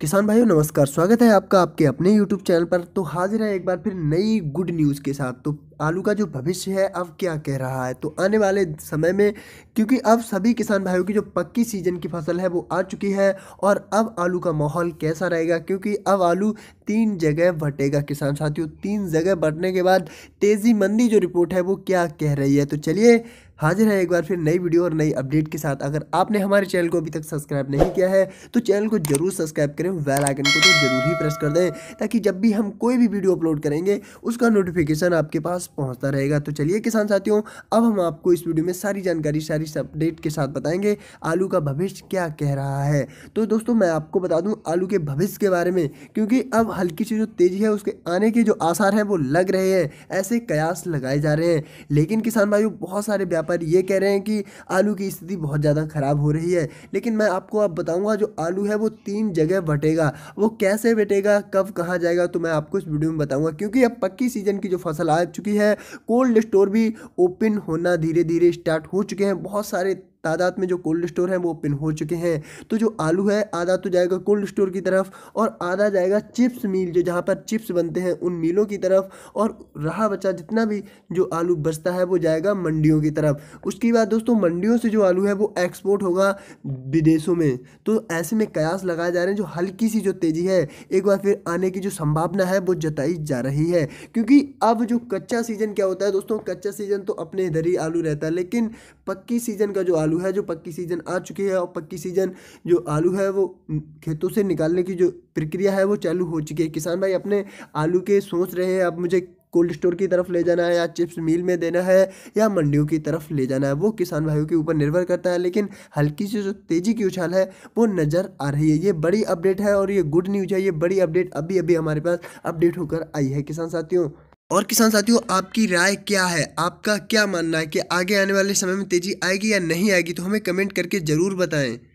किसान भाइयों नमस्कार स्वागत है आपका आपके अपने यूट्यूब चैनल पर तो हाजिर है एक बार फिर नई गुड न्यूज़ के साथ तो आलू का जो भविष्य है अब क्या कह रहा है तो आने वाले समय में क्योंकि अब सभी किसान भाइयों की जो पक्की सीजन की फसल है वो आ चुकी है और अब आलू का माहौल कैसा रहेगा क्योंकि अब आलू तीन जगह बटेगा किसान साथियों तीन जगह बटने के बाद तेज़ी मंदी जो रिपोर्ट है वो क्या कह रही है तो चलिए हाजिर है एक बार फिर नई वीडियो और नई अपडेट के साथ अगर आपने हमारे चैनल को अभी तक सब्सक्राइब नहीं किया है तो चैनल को जरूर सब्सक्राइब करें वेल आइकन को तो जरूर ही प्रेस कर दें ताकि जब भी हम कोई भी वीडियो अपलोड करेंगे उसका नोटिफिकेशन आपके पास पास पहुंचता रहेगा तो चलिए किसान साथियों अब हम आपको इस वीडियो में सारी जानकारी सारी अपडेट के साथ बताएंगे आलू का भविष्य क्या कह रहा है तो दोस्तों मैं आपको बता दूं आलू के भविष्य के बारे में क्योंकि अब हल्की सी जो तेज़ी है उसके आने के जो आसार हैं वो लग रहे हैं ऐसे कयास लगाए जा रहे हैं लेकिन किसान भाइयों बहुत सारे व्यापारी ये कह रहे हैं कि आलू की स्थिति बहुत ज़्यादा ख़राब हो रही है लेकिन मैं आपको अब बताऊँगा जो आलू है वो तीन जगह बटेगा वो कैसे बटेगा कब कहाँ जाएगा तो मैं आपको इस वीडियो में बताऊँगा क्योंकि अब पक्की सीजन की जो फसल आ चुकी है कोल्ड स्टोर भी ओपन होना धीरे धीरे स्टार्ट हो चुके हैं बहुत सारे तादाद में जो कोल्ड स्टोर है वो ओपन हो चुके हैं तो जो आलू है आधा तो जाएगा कोल्ड स्टोर की तरफ और आधा जाएगा चिप्स मील जो जहाँ पर चिप्स बनते हैं उन मीलों की तरफ और रहा बचा जितना भी जो आलू बचता है वो जाएगा मंडियों की तरफ उसके बाद दोस्तों मंडियों से जो आलू है वो एक्सपोर्ट होगा विदेशों में तो ऐसे में कयास लगाए जा रहे हैं जो हल्की सी जो तेज़ी है एक बार फिर आने की जो संभावना है वो जताई जा रही है क्योंकि अब जो कच्चा सीज़न क्या होता है दोस्तों कच्चा सीज़न तो अपने इधर ही आलू रहता है लेकिन पक्की सीज़न का जो आलू आलू है जो पक्की सीजन आ चुकी है और पक्की सीजन जो आलू है वो खेतों से निकालने की जो प्रक्रिया है वो चालू हो चुकी है किसान भाई अपने आलू के सोच रहे हैं अब मुझे कोल्ड स्टोर की तरफ ले जाना है या चिप्स मील में देना है या मंडियों की तरफ ले जाना है वो किसान भाइयों के ऊपर निर्भर करता है लेकिन हल्की सी जो तेज़ी की उछाल है वो नज़र आ रही है ये बड़ी अपडेट है और ये गुड न्यूज है ये बड़ी अपडेट अभी अभी हमारे पास अपडेट होकर आई है किसान साथियों और किसान साथियों आपकी राय क्या है आपका क्या मानना है कि आगे आने वाले समय में तेजी आएगी या नहीं आएगी तो हमें कमेंट करके ज़रूर बताएं